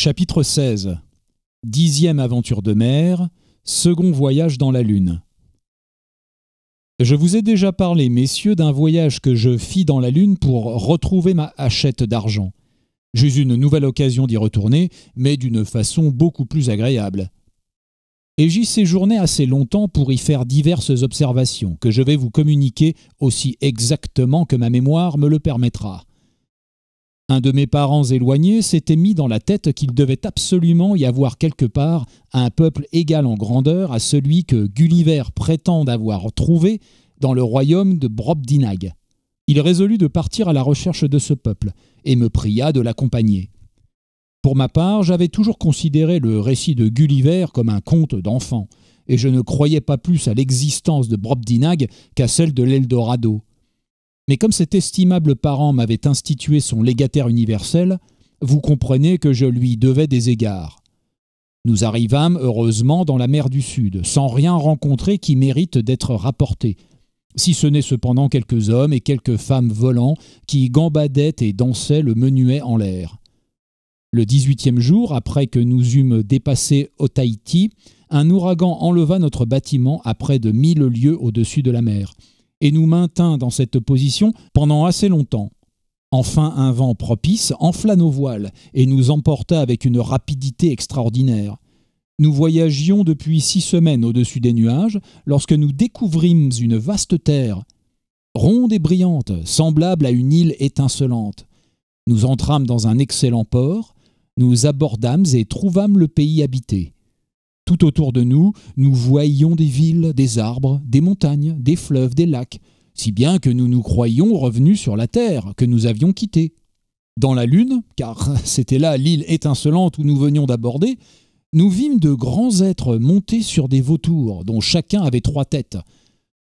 Chapitre 16 Dixième aventure de mer, second voyage dans la Lune. Je vous ai déjà parlé, messieurs, d'un voyage que je fis dans la Lune pour retrouver ma hachette d'argent. J'eus une nouvelle occasion d'y retourner, mais d'une façon beaucoup plus agréable. Et j'y séjournai assez longtemps pour y faire diverses observations que je vais vous communiquer aussi exactement que ma mémoire me le permettra. Un de mes parents éloignés s'était mis dans la tête qu'il devait absolument y avoir quelque part un peuple égal en grandeur à celui que Gulliver prétend avoir trouvé dans le royaume de Brobdinag. Il résolut de partir à la recherche de ce peuple et me pria de l'accompagner. Pour ma part, j'avais toujours considéré le récit de Gulliver comme un conte d'enfant, et je ne croyais pas plus à l'existence de Brobdinag qu'à celle de l'Eldorado. Mais comme cet estimable parent m'avait institué son légataire universel, vous comprenez que je lui devais des égards. Nous arrivâmes heureusement dans la mer du Sud, sans rien rencontrer qui mérite d'être rapporté, si ce n'est cependant quelques hommes et quelques femmes volants qui gambadaient et dansaient le menuet en l'air. Le dix-huitième jour, après que nous eûmes dépassé Otaïti, un ouragan enleva notre bâtiment à près de mille lieues au-dessus de la mer et nous maintint dans cette position pendant assez longtemps. Enfin un vent propice enfla nos voiles et nous emporta avec une rapidité extraordinaire. Nous voyagions depuis six semaines au-dessus des nuages lorsque nous découvrîmes une vaste terre, ronde et brillante, semblable à une île étincelante. Nous entrâmes dans un excellent port, nous abordâmes et trouvâmes le pays habité. Tout autour de nous, nous voyions des villes, des arbres, des montagnes, des fleuves, des lacs, si bien que nous nous croyions revenus sur la terre que nous avions quittée. Dans la lune, car c'était là l'île étincelante où nous venions d'aborder, nous vîmes de grands êtres montés sur des vautours, dont chacun avait trois têtes.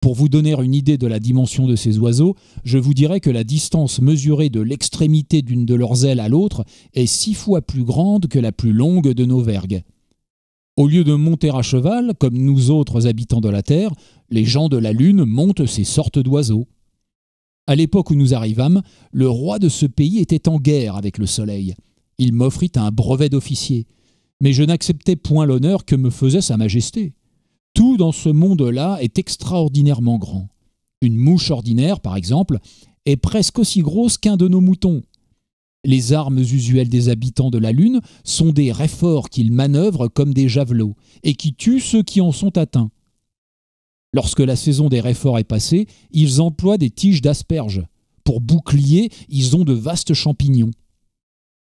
Pour vous donner une idée de la dimension de ces oiseaux, je vous dirai que la distance mesurée de l'extrémité d'une de leurs ailes à l'autre est six fois plus grande que la plus longue de nos vergues. Au lieu de monter à cheval, comme nous autres habitants de la Terre, les gens de la Lune montent ces sortes d'oiseaux. À l'époque où nous arrivâmes, le roi de ce pays était en guerre avec le Soleil. Il m'offrit un brevet d'officier, mais je n'acceptais point l'honneur que me faisait Sa Majesté. Tout dans ce monde-là est extraordinairement grand. Une mouche ordinaire, par exemple, est presque aussi grosse qu'un de nos moutons, les armes usuelles des habitants de la Lune sont des réforts qu'ils manœuvrent comme des javelots et qui tuent ceux qui en sont atteints. Lorsque la saison des réforts est passée, ils emploient des tiges d'asperges. Pour bouclier, ils ont de vastes champignons.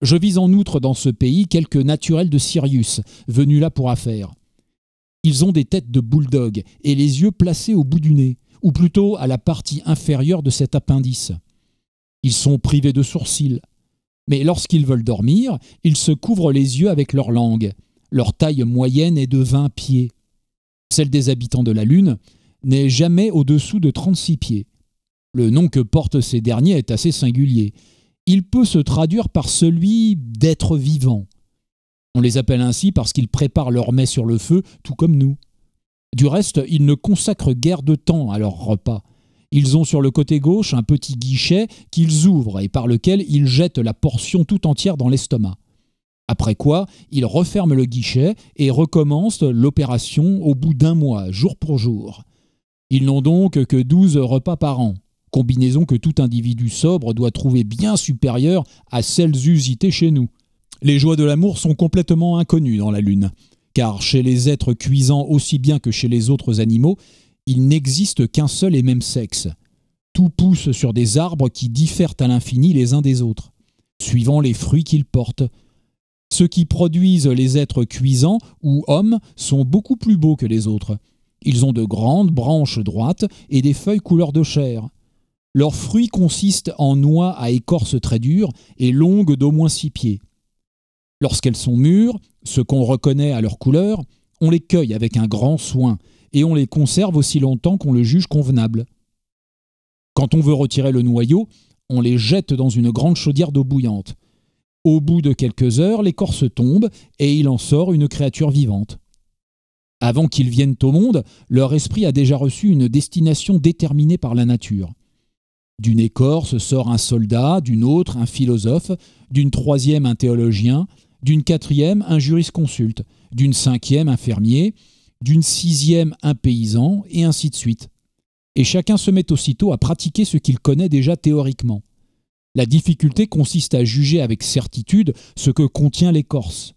Je vis en outre dans ce pays quelques naturels de Sirius, venus là pour affaire. Ils ont des têtes de bulldog et les yeux placés au bout du nez, ou plutôt à la partie inférieure de cet appendice. Ils sont privés de sourcils, mais lorsqu'ils veulent dormir, ils se couvrent les yeux avec leur langue. Leur taille moyenne est de 20 pieds. Celle des habitants de la Lune n'est jamais au-dessous de 36 pieds. Le nom que portent ces derniers est assez singulier. Il peut se traduire par celui d'être vivant. On les appelle ainsi parce qu'ils préparent leur mets sur le feu, tout comme nous. Du reste, ils ne consacrent guère de temps à leur repas. Ils ont sur le côté gauche un petit guichet qu'ils ouvrent et par lequel ils jettent la portion tout entière dans l'estomac. Après quoi, ils referment le guichet et recommencent l'opération au bout d'un mois, jour pour jour. Ils n'ont donc que douze repas par an, combinaison que tout individu sobre doit trouver bien supérieure à celles usitées chez nous. Les joies de l'amour sont complètement inconnues dans la Lune, car chez les êtres cuisants aussi bien que chez les autres animaux, il n'existe qu'un seul et même sexe. Tout pousse sur des arbres qui diffèrent à l'infini les uns des autres, suivant les fruits qu'ils portent. Ceux qui produisent les êtres cuisants ou hommes sont beaucoup plus beaux que les autres. Ils ont de grandes branches droites et des feuilles couleur de chair. Leurs fruits consistent en noix à écorce très dure et longues d'au moins six pieds. Lorsqu'elles sont mûres, ce qu'on reconnaît à leur couleur, on les cueille avec un grand soin et on les conserve aussi longtemps qu'on le juge convenable. Quand on veut retirer le noyau, on les jette dans une grande chaudière d'eau bouillante. Au bout de quelques heures, l'écorce tombe et il en sort une créature vivante. Avant qu'ils viennent au monde, leur esprit a déjà reçu une destination déterminée par la nature. D'une écorce sort un soldat, d'une autre un philosophe, d'une troisième un théologien, d'une quatrième un jurisconsulte, d'une cinquième un fermier, d'une sixième un paysan, et ainsi de suite. Et chacun se met aussitôt à pratiquer ce qu'il connaît déjà théoriquement. La difficulté consiste à juger avec certitude ce que contient l'écorce.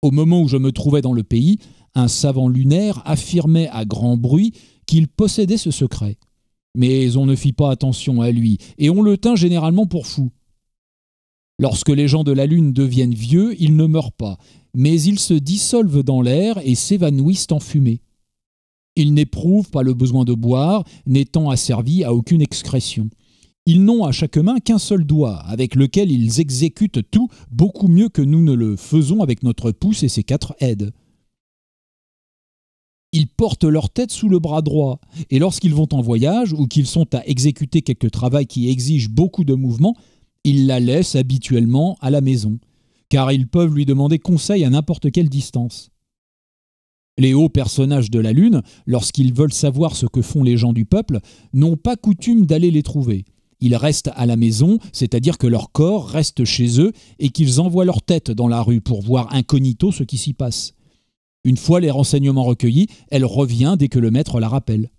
Au moment où je me trouvais dans le pays, un savant lunaire affirmait à grand bruit qu'il possédait ce secret. Mais on ne fit pas attention à lui, et on le tint généralement pour fou. Lorsque les gens de la Lune deviennent vieux, ils ne meurent pas, mais ils se dissolvent dans l'air et s'évanouissent en fumée. Ils n'éprouvent pas le besoin de boire, n'étant asservis à aucune excrétion. Ils n'ont à chaque main qu'un seul doigt, avec lequel ils exécutent tout beaucoup mieux que nous ne le faisons avec notre pouce et ses quatre aides. Ils portent leur tête sous le bras droit, et lorsqu'ils vont en voyage ou qu'ils sont à exécuter quelque travail qui exige beaucoup de mouvements, ils la laissent habituellement à la maison, car ils peuvent lui demander conseil à n'importe quelle distance. Les hauts personnages de la Lune, lorsqu'ils veulent savoir ce que font les gens du peuple, n'ont pas coutume d'aller les trouver. Ils restent à la maison, c'est-à-dire que leur corps reste chez eux et qu'ils envoient leur tête dans la rue pour voir incognito ce qui s'y passe. Une fois les renseignements recueillis, elle revient dès que le maître la rappelle.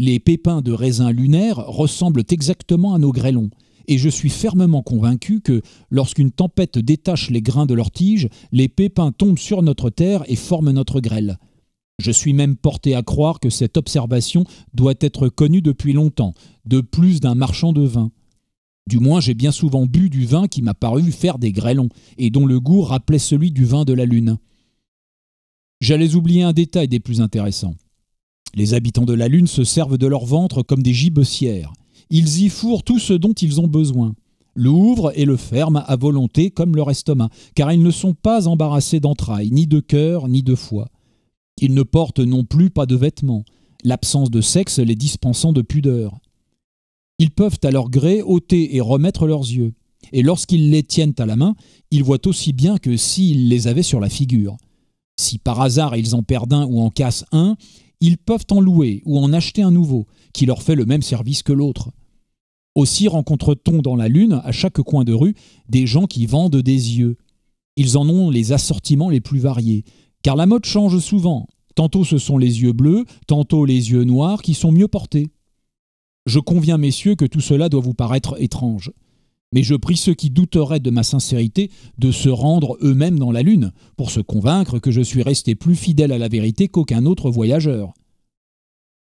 Les pépins de raisin lunaire ressemblent exactement à nos grêlons, et je suis fermement convaincu que lorsqu'une tempête détache les grains de leur tiges, les pépins tombent sur notre terre et forment notre grêle. Je suis même porté à croire que cette observation doit être connue depuis longtemps, de plus d'un marchand de vin. Du moins, j'ai bien souvent bu du vin qui m'a paru faire des grêlons, et dont le goût rappelait celui du vin de la Lune. J'allais oublier un détail des plus intéressants. Les habitants de la Lune se servent de leur ventre comme des gibecières. Ils y fourrent tout ce dont ils ont besoin l'ouvrent et le ferment à volonté comme leur estomac, car ils ne sont pas embarrassés d'entrailles, ni de cœur, ni de foi. Ils ne portent non plus pas de vêtements, l'absence de sexe les dispensant de pudeur. Ils peuvent à leur gré ôter et remettre leurs yeux, et lorsqu'ils les tiennent à la main, ils voient aussi bien que s'ils les avaient sur la figure. Si par hasard ils en perdent un ou en cassent un, ils peuvent en louer ou en acheter un nouveau, qui leur fait le même service que l'autre. Aussi rencontre-t-on dans la Lune, à chaque coin de rue, des gens qui vendent des yeux. Ils en ont les assortiments les plus variés, car la mode change souvent. Tantôt ce sont les yeux bleus, tantôt les yeux noirs qui sont mieux portés. Je conviens, messieurs, que tout cela doit vous paraître étrange. Mais je prie ceux qui douteraient de ma sincérité de se rendre eux-mêmes dans la Lune, pour se convaincre que je suis resté plus fidèle à la vérité qu'aucun autre voyageur.